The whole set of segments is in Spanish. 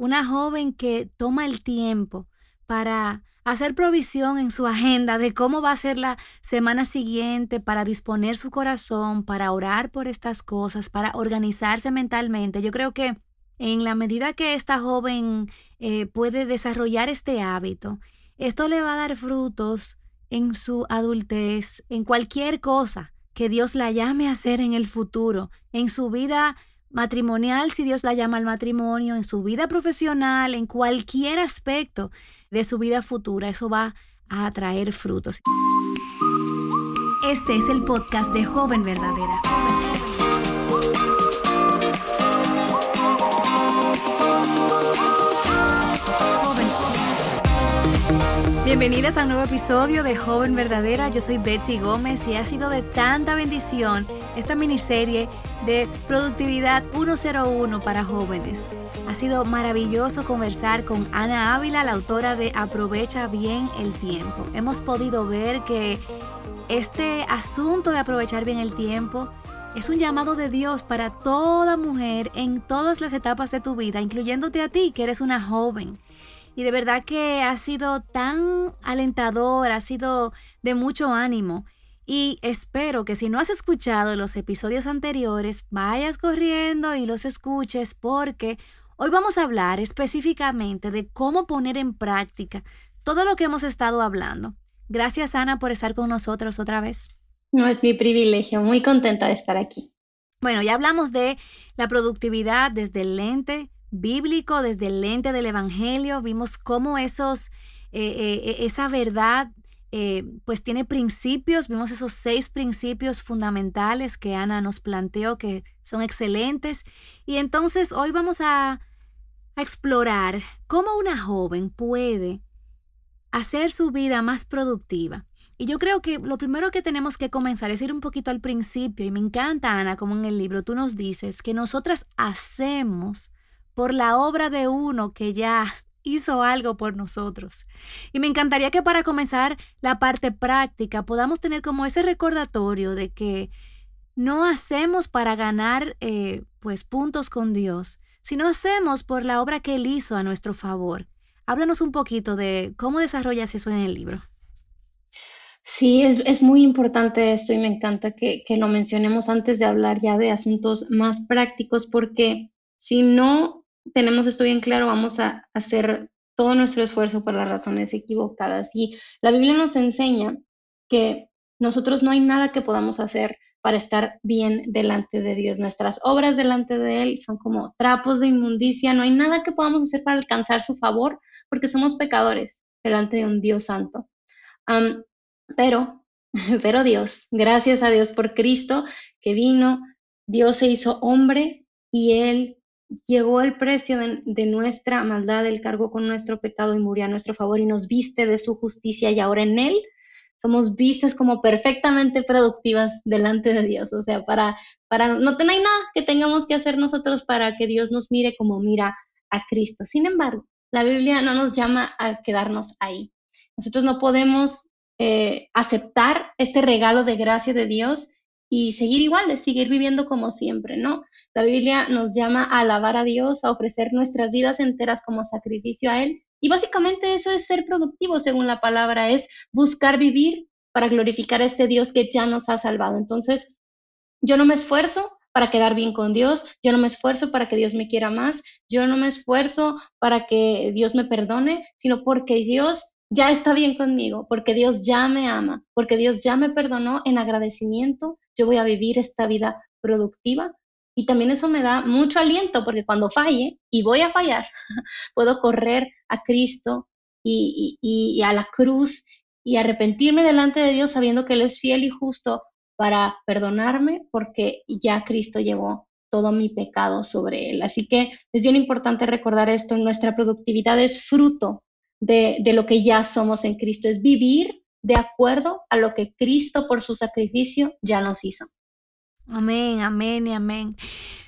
una joven que toma el tiempo para hacer provisión en su agenda de cómo va a ser la semana siguiente para disponer su corazón, para orar por estas cosas, para organizarse mentalmente. Yo creo que en la medida que esta joven eh, puede desarrollar este hábito, esto le va a dar frutos en su adultez, en cualquier cosa que Dios la llame a hacer en el futuro, en su vida matrimonial, si Dios la llama al matrimonio, en su vida profesional, en cualquier aspecto de su vida futura. Eso va a atraer frutos. Este es el podcast de Joven Verdadera. Bienvenidas a un nuevo episodio de Joven Verdadera. Yo soy Betsy Gómez y ha sido de tanta bendición esta miniserie de Productividad 101 para jóvenes. Ha sido maravilloso conversar con Ana Ávila, la autora de Aprovecha bien el tiempo. Hemos podido ver que este asunto de aprovechar bien el tiempo es un llamado de Dios para toda mujer en todas las etapas de tu vida, incluyéndote a ti que eres una joven y de verdad que ha sido tan alentador, ha sido de mucho ánimo. Y espero que si no has escuchado los episodios anteriores, vayas corriendo y los escuches porque hoy vamos a hablar específicamente de cómo poner en práctica todo lo que hemos estado hablando. Gracias Ana por estar con nosotros otra vez. No, es mi privilegio, muy contenta de estar aquí. Bueno, ya hablamos de la productividad desde el lente bíblico, desde el lente del Evangelio, vimos cómo esos, eh, eh, e, esa verdad eh, pues tiene principios, vimos esos seis principios fundamentales que Ana nos planteó que son excelentes. Y entonces hoy vamos a, a explorar cómo una joven puede hacer su vida más productiva. Y yo creo que lo primero que tenemos que comenzar es ir un poquito al principio. Y me encanta, Ana, como en el libro tú nos dices, que nosotras hacemos por la obra de uno que ya hizo algo por nosotros. Y me encantaría que para comenzar la parte práctica podamos tener como ese recordatorio de que no hacemos para ganar eh, pues puntos con Dios, sino hacemos por la obra que Él hizo a nuestro favor. Háblanos un poquito de cómo desarrollas eso en el libro. Sí, es, muy importante esto y me encanta que, que lo mencionemos antes de hablar ya de asuntos más prácticos porque si no tenemos esto bien claro, vamos a hacer todo nuestro esfuerzo por las razones equivocadas. Y la Biblia nos enseña que nosotros no hay nada que podamos hacer para estar bien delante de Dios. Nuestras obras delante de Él son como trapos de inmundicia. No hay nada que podamos hacer para alcanzar su favor porque somos pecadores delante de un Dios santo. pero, pero Dios, gracias a Dios por Cristo que vino, Dios se hizo hombre y Él llegó el precio de, nuestra maldad, el cargo con nuestro pecado y murió a nuestro favor y nos viste de su justicia y ahora en él somos vistas como perfectamente productivas delante de Dios. O sea, para, para no tener nada que tengamos que hacer nosotros para que Dios nos mire como mira a Cristo. Sin embargo, la Biblia no nos llama a quedarnos ahí. Nosotros no podemos eh, aceptar este regalo de gracia de Dios y seguir igual, seguir viviendo como siempre, ¿no? La Biblia nos llama a alabar a Dios, a ofrecer nuestras vidas enteras como sacrificio a Él. Y básicamente eso es ser productivo, según la palabra, es buscar vivir para glorificar a este Dios que ya nos ha salvado. Entonces, yo no me esfuerzo para quedar bien con Dios, yo no me esfuerzo para que Dios me quiera más, yo no me esfuerzo para que Dios me perdone, sino porque Dios ya está bien conmigo, porque Dios ya me ama, porque Dios ya me perdonó en agradecimiento, yo voy a vivir esta vida productiva. Y también eso me da mucho aliento, porque cuando falle, y voy a fallar, puedo correr a Cristo y, a la cruz y arrepentirme delante de Dios sabiendo que Él es fiel y justo para perdonarme, porque ya Cristo llevó todo mi pecado sobre Él. Así que es bien importante recordar esto, nuestra productividad es fruto de, lo que ya somos en Cristo, es vivir de acuerdo a lo que Cristo por su sacrificio ya nos hizo. Amén, amén y amén.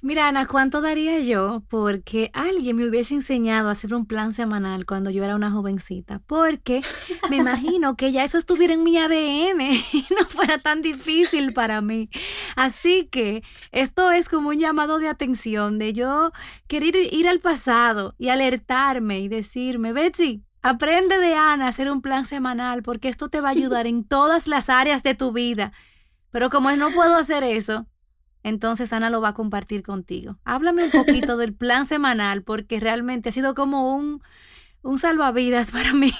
Mira, Ana, ¿cuánto daría yo porque alguien me hubiese enseñado a hacer un plan semanal cuando yo era una jovencita? Porque me imagino que ya eso estuviera en mi ADN y no fuera tan difícil para mí. Así que esto es como un llamado de atención de yo querer ir al pasado y alertarme y decirme, Betsy, Aprende de Ana a hacer un plan semanal porque esto te va a ayudar en todas las áreas de tu vida. Pero como no puedo hacer eso, entonces Ana lo va a compartir contigo. Háblame un poquito del plan semanal porque realmente ha sido como un, un salvavidas para mí.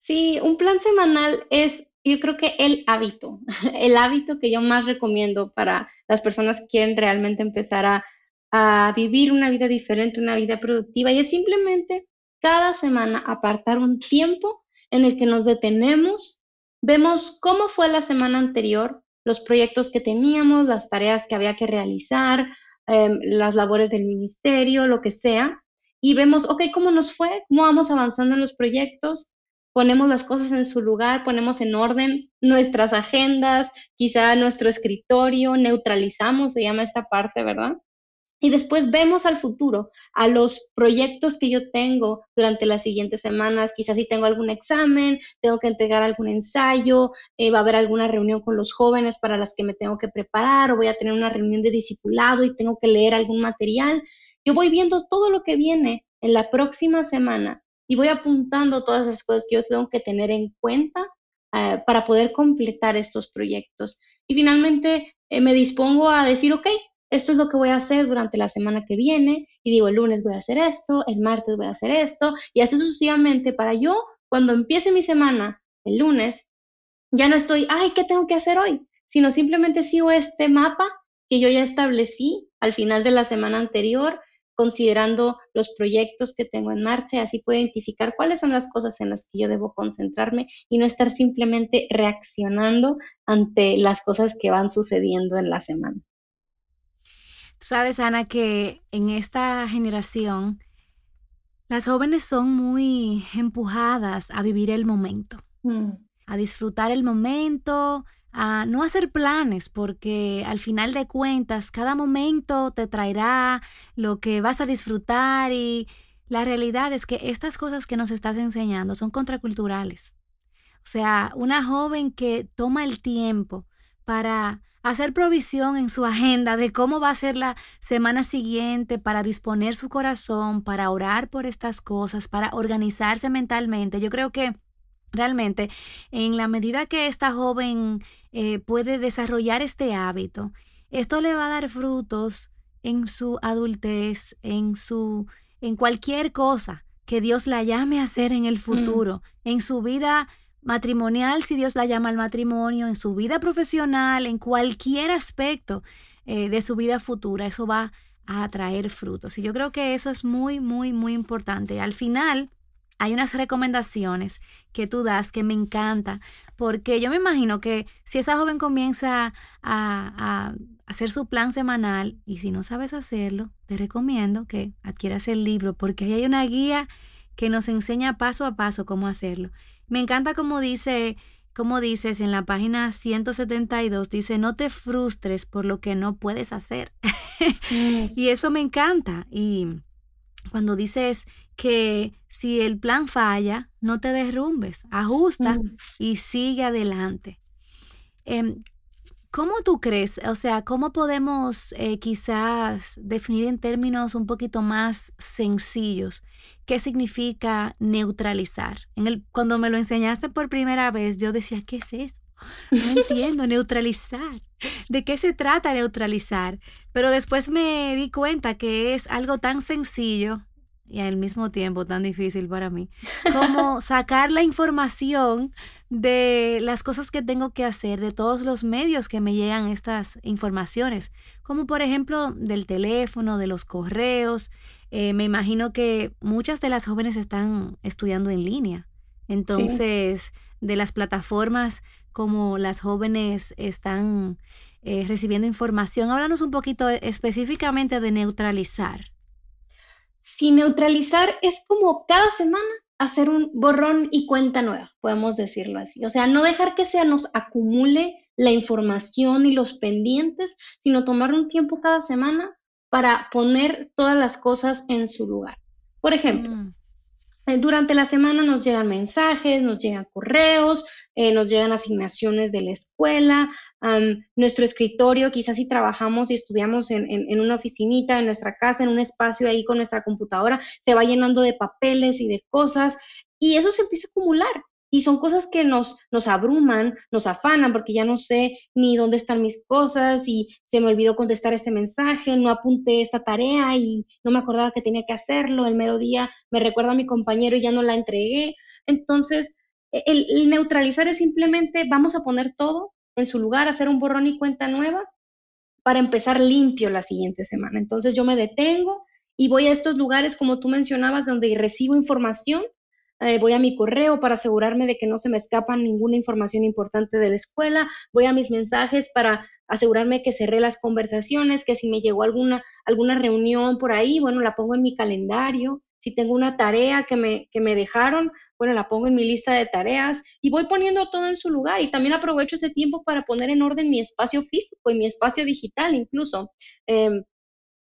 Sí, un plan semanal es yo creo que el hábito, el hábito que yo más recomiendo para las personas que quieren realmente empezar a, a, vivir una vida diferente, una vida productiva, y es simplemente cada semana apartar un tiempo en el que nos detenemos, vemos cómo fue la semana anterior, los proyectos que teníamos, las tareas que había que realizar, em, las labores del ministerio, lo que sea, y vemos, ok, ¿cómo nos fue? ¿Cómo vamos avanzando en los proyectos? Ponemos las cosas en su lugar, ponemos en orden nuestras agendas, quizá nuestro escritorio, neutralizamos, se llama esta parte, ¿verdad? Y después vemos al futuro, a los proyectos que yo tengo durante las siguientes semanas. Quizás si tengo algún examen, tengo que entregar algún ensayo, eh, va a haber alguna reunión con los jóvenes para las que me tengo que preparar o voy a tener una reunión de discipulado y tengo que leer algún material. Yo voy viendo todo lo que viene en la próxima semana y voy apuntando todas las cosas que yo tengo que tener en cuenta eh, para poder completar estos proyectos. Y finalmente eh, me dispongo a decir, ok, esto es lo que voy a hacer durante la semana que viene y digo, el lunes voy a hacer esto, el martes voy a hacer esto y así sucesivamente para yo, cuando empiece mi semana el lunes, ya no estoy, ay, ¿qué tengo que hacer hoy? Sino simplemente sigo este mapa que yo ya establecí al final de la semana anterior, considerando los proyectos que tengo en marcha y así puedo identificar cuáles son las cosas en las que yo debo concentrarme y no estar simplemente reaccionando ante las cosas que van sucediendo en la semana sabes, Ana, que en esta generación las jóvenes son muy empujadas a vivir el momento, mm. a disfrutar el momento, a no hacer planes, porque al final de cuentas cada momento te traerá lo que vas a disfrutar y la realidad es que estas cosas que nos estás enseñando son contraculturales. O sea, una joven que toma el tiempo para hacer provisión en su agenda de cómo va a ser la semana siguiente para disponer su corazón, para orar por estas cosas, para organizarse mentalmente. Yo creo que realmente en la medida que esta joven eh, puede desarrollar este hábito, esto le va a dar frutos en su adultez, en su en cualquier cosa que Dios la llame a hacer en el mm. futuro, en su vida matrimonial, si Dios la llama al matrimonio, en su vida profesional, en cualquier aspecto eh, de su vida futura, eso va a traer frutos. Y yo creo que eso es muy, muy, muy importante. Al final, hay unas recomendaciones que tú das que me encanta, porque yo me imagino que si esa joven comienza a, a, hacer su plan semanal y si no sabes hacerlo, te recomiendo que adquieras el libro, porque ahí hay una guía que nos enseña paso a paso cómo hacerlo. Me encanta como dice, como dices en la página 172, dice, no te frustres por lo que no puedes hacer. Mm. y eso me encanta. Y cuando dices que si el plan falla, no te derrumbes, ajusta mm. y sigue adelante. Em, ¿Cómo tú crees? O sea, ¿cómo podemos eh, quizás definir en términos un poquito más sencillos qué significa neutralizar? En el, cuando me lo enseñaste por primera vez, yo decía, ¿qué es eso? No entiendo, neutralizar. ¿De qué se trata neutralizar? Pero después me di cuenta que es algo tan sencillo y al mismo tiempo tan difícil para mí, como sacar la información de las cosas que tengo que hacer, de todos los medios que me llegan estas informaciones, como por ejemplo del teléfono, de los correos. Eh, me imagino que muchas de las jóvenes están estudiando en línea. Entonces, de las plataformas como las jóvenes están eh, recibiendo información, háblanos un poquito específicamente de neutralizar si neutralizar es como cada semana hacer un borrón y cuenta nueva, podemos decirlo así. O sea, no dejar que se nos acumule la información y los pendientes, sino tomar un tiempo cada semana para poner todas las cosas en su lugar. Por ejemplo, mm. Eh, durante la semana nos llegan mensajes, nos llegan correos, eh, nos llegan asignaciones de la escuela, nuestro escritorio, quizás si trabajamos y estudiamos en, en, en, una oficinita, en nuestra casa, en un espacio ahí con nuestra computadora, se va llenando de papeles y de cosas y eso se empieza a acumular. Y son cosas que nos, nos abruman, nos afanan, porque ya no sé ni dónde están mis cosas y se me olvidó contestar este mensaje, no apunté esta tarea y no me acordaba que tenía que hacerlo, el mero día me recuerda a mi compañero y ya no la entregué. Entonces, e, el neutralizar es simplemente vamos a poner todo en su lugar, hacer un borrón y cuenta nueva para empezar limpio la siguiente semana. Entonces yo me detengo y voy a estos lugares, como tú mencionabas, donde recibo información eh, voy a mi correo para asegurarme de que no se me escapa ninguna información importante de la escuela, voy a mis mensajes para asegurarme que cerré las conversaciones, que si me llegó alguna, alguna reunión por ahí, bueno, la pongo en mi calendario, si tengo una tarea que me, que me dejaron, bueno, la pongo en mi lista de tareas y voy poniendo todo en su lugar y también aprovecho ese tiempo para poner en orden mi espacio físico y mi espacio digital incluso. Em,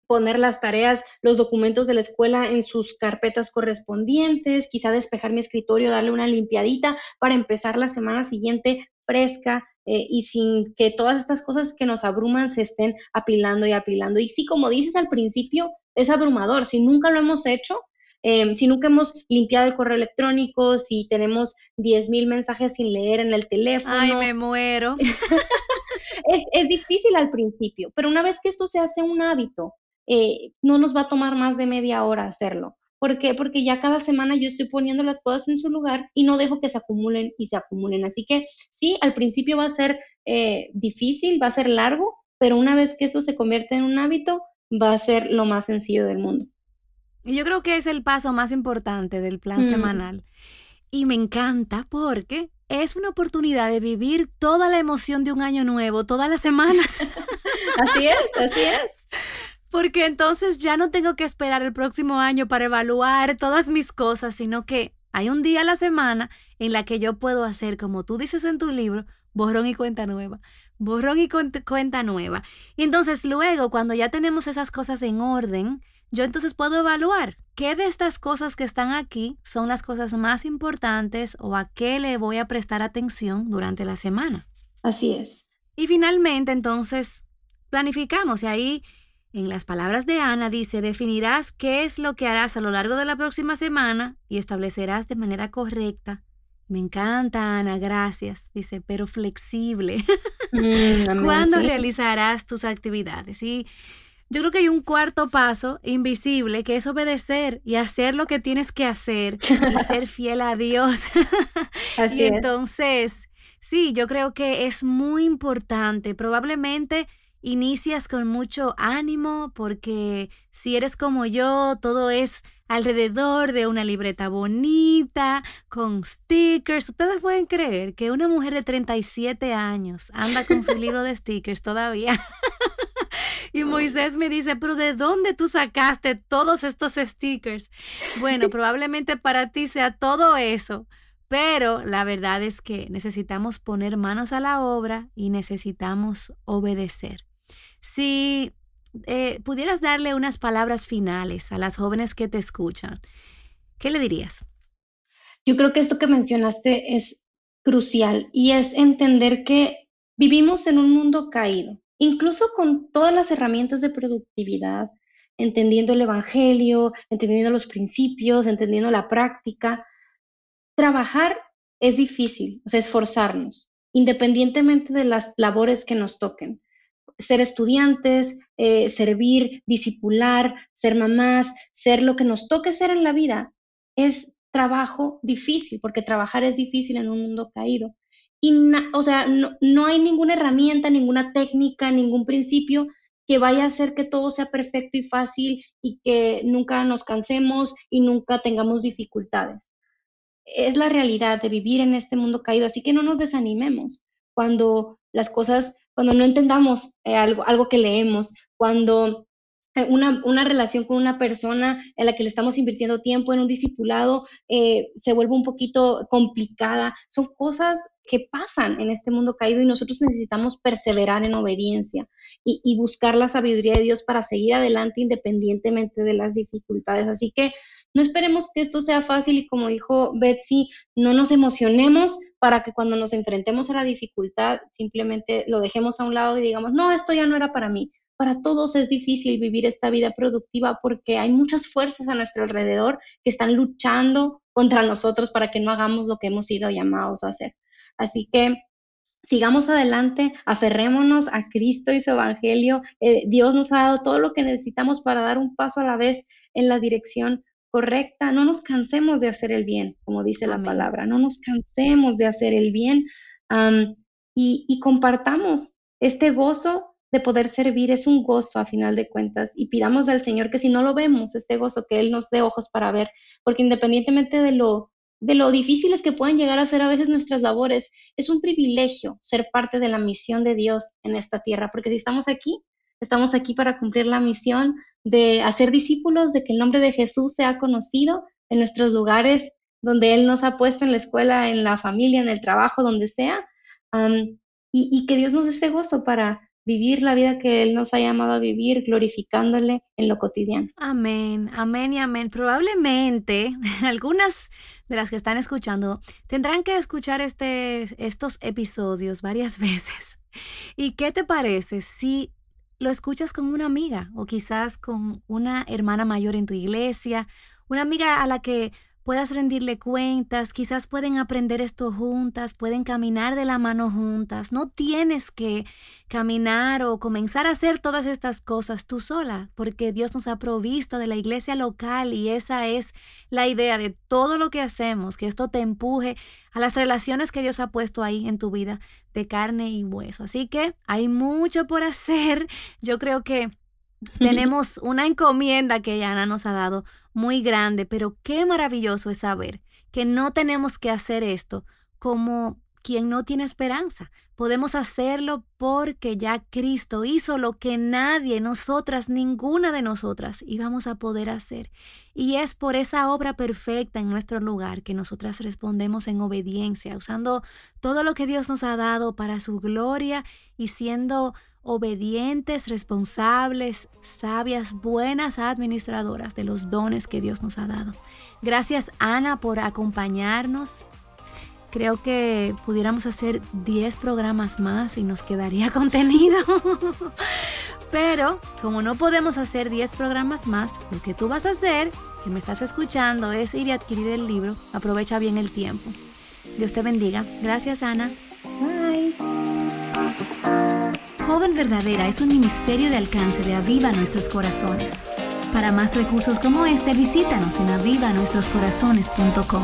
poner las tareas, los documentos de la escuela en sus carpetas correspondientes, quizá despejar mi escritorio, darle una limpiadita para empezar la semana siguiente fresca eh, y sin que todas estas cosas que nos abruman se estén apilando y apilando. Y sí, como dices al principio, es abrumador. Si nunca lo hemos hecho, em, si nunca hemos limpiado el correo electrónico, si tenemos 10.000 mensajes sin leer en el teléfono. Ay, me muero. es, es difícil al principio, pero una vez que esto se hace un hábito, eh, no nos va a tomar más de media hora hacerlo. ¿Por qué? Porque ya cada semana yo estoy poniendo las cosas en su lugar y no dejo que se acumulen y se acumulen. Así que sí, al principio va a ser eh, difícil, va a ser largo, pero una vez que eso se convierte en un hábito, va a ser lo más sencillo del mundo. Y yo creo que es el paso más importante del plan mm. semanal. Y me encanta porque es una oportunidad de vivir toda la emoción de un año nuevo, todas las semanas. así es, así es. Porque entonces ya no tengo que esperar el próximo año para evaluar todas mis cosas, sino que hay un día a la semana en la que yo puedo hacer, como tú dices en tu libro, borrón y cuenta nueva, borrón y cuenta nueva. Y entonces luego, cuando ya tenemos esas cosas en orden, yo entonces puedo evaluar qué de estas cosas que están aquí son las cosas más importantes o a qué le voy a prestar atención durante la semana. Así es. Y finalmente, entonces, planificamos y ahí en las palabras de Ana dice, definirás qué es lo que harás a lo largo de la próxima semana y establecerás de manera correcta. Me encanta, Ana, gracias, dice, pero flexible. Mm, ¿Cuándo realizarás tus actividades? Y yo creo que hay un cuarto paso invisible que es obedecer y hacer lo que tienes que hacer y ser fiel a Dios. Así y entonces, sí, yo creo que es muy importante. Probablemente Inicias con mucho ánimo porque si eres como yo, todo es alrededor de una libreta bonita, con stickers. Ustedes pueden creer que una mujer de 37 años anda con su libro de stickers todavía. Y Moisés me dice, pero ¿de dónde tú sacaste todos estos stickers? Bueno, probablemente para ti sea todo eso, pero la verdad es que necesitamos poner manos a la obra y necesitamos obedecer. Si eh, pudieras darle unas palabras finales a las jóvenes que te escuchan, ¿qué le dirías? Yo creo que esto que mencionaste es crucial y es entender que vivimos en un mundo caído, incluso con todas las herramientas de productividad, entendiendo el Evangelio, entendiendo los principios, entendiendo la práctica. Trabajar es difícil, o sea, esforzarnos, independientemente de las labores que nos toquen ser estudiantes, eh, servir, discipular, ser mamás, ser lo que nos toque ser en la vida, es trabajo difícil, porque trabajar es difícil en un mundo caído. Y o sea, no hay ninguna herramienta, ninguna técnica, ningún principio que vaya a hacer que todo sea perfecto y fácil y que nunca nos cansemos y nunca tengamos dificultades. Es la realidad de vivir en este mundo caído, así que no nos desanimemos cuando las cosas cuando no entendamos eh, algo, que leemos, cuando eh, una, relación con una persona en la que le estamos invirtiendo tiempo en un discipulado eh, se vuelve un poquito complicada. Son cosas que pasan en este mundo caído y nosotros necesitamos perseverar en obediencia y, y buscar la sabiduría de Dios para seguir adelante independientemente de las dificultades. Así que no esperemos que esto sea fácil y como dijo Betsy, no nos emocionemos para que cuando nos enfrentemos a la dificultad simplemente lo dejemos a un lado y digamos, no, esto ya no era para mí. Para todos es difícil vivir esta vida productiva porque hay muchas fuerzas a nuestro alrededor que están luchando contra nosotros para que no hagamos lo que hemos sido llamados a hacer. Así que sigamos adelante, aferrémonos a Cristo y su Evangelio. Eh, Dios nos ha dado todo lo que necesitamos para dar un paso a la vez en la dirección correcta, no nos cansemos de hacer el bien, como dice la palabra, no nos cansemos de hacer el bien y, compartamos este gozo de poder servir es un gozo a final de cuentas y pidamos al Señor que si no lo vemos, este gozo, que Él nos dé ojos para ver, porque independientemente de lo, de lo difíciles que pueden llegar a ser a veces nuestras labores, es un privilegio ser parte de la misión de Dios en esta tierra, porque si estamos aquí, estamos aquí para cumplir la misión de hacer discípulos, de que el nombre de Jesús sea conocido en nuestros lugares donde Él nos ha puesto en la escuela, en la familia, en el trabajo, donde sea, y, que Dios nos dé ese gozo para vivir la vida que Él nos ha llamado a vivir, glorificándole en lo cotidiano. Amén, amén y amén. Probablemente algunas de las que están escuchando tendrán que escuchar este, estos episodios varias veces. ¿Y qué te parece si lo escuchas con una amiga o quizás con una hermana mayor en tu iglesia, una amiga a la que puedas rendirle cuentas, quizás pueden aprender esto juntas, pueden caminar de la mano juntas. No tienes que caminar o comenzar a hacer todas estas cosas tú sola, porque Dios nos ha provisto de la iglesia local y esa es la idea de todo lo que hacemos, que esto te empuje a las relaciones que Dios ha puesto ahí en tu vida de carne y hueso. Así que hay mucho por hacer. Yo creo que tenemos una encomienda que Yana nos ha dado muy grande, pero qué maravilloso es saber que no tenemos que hacer esto como quien no tiene esperanza. Podemos hacerlo porque ya Cristo hizo lo que nadie, nosotras, ninguna de nosotras íbamos a poder hacer. Y es por esa obra perfecta en nuestro lugar que nosotras respondemos en obediencia, usando todo lo que Dios nos ha dado para su gloria y siendo obedientes, responsables, sabias, buenas administradoras de los dones que Dios nos ha dado. Gracias Ana por acompañarnos. Creo que pudiéramos hacer 10 programas más y nos quedaría contenido. Pero como no podemos hacer 10 programas más, lo que tú vas a hacer, que me estás escuchando, es ir y adquirir el libro. Aprovecha bien el tiempo. Dios te bendiga. Gracias Ana. Joven Verdadera es un ministerio de alcance de Aviva Nuestros Corazones. Para más recursos como este, visítanos en avivanuestroscorazones.com.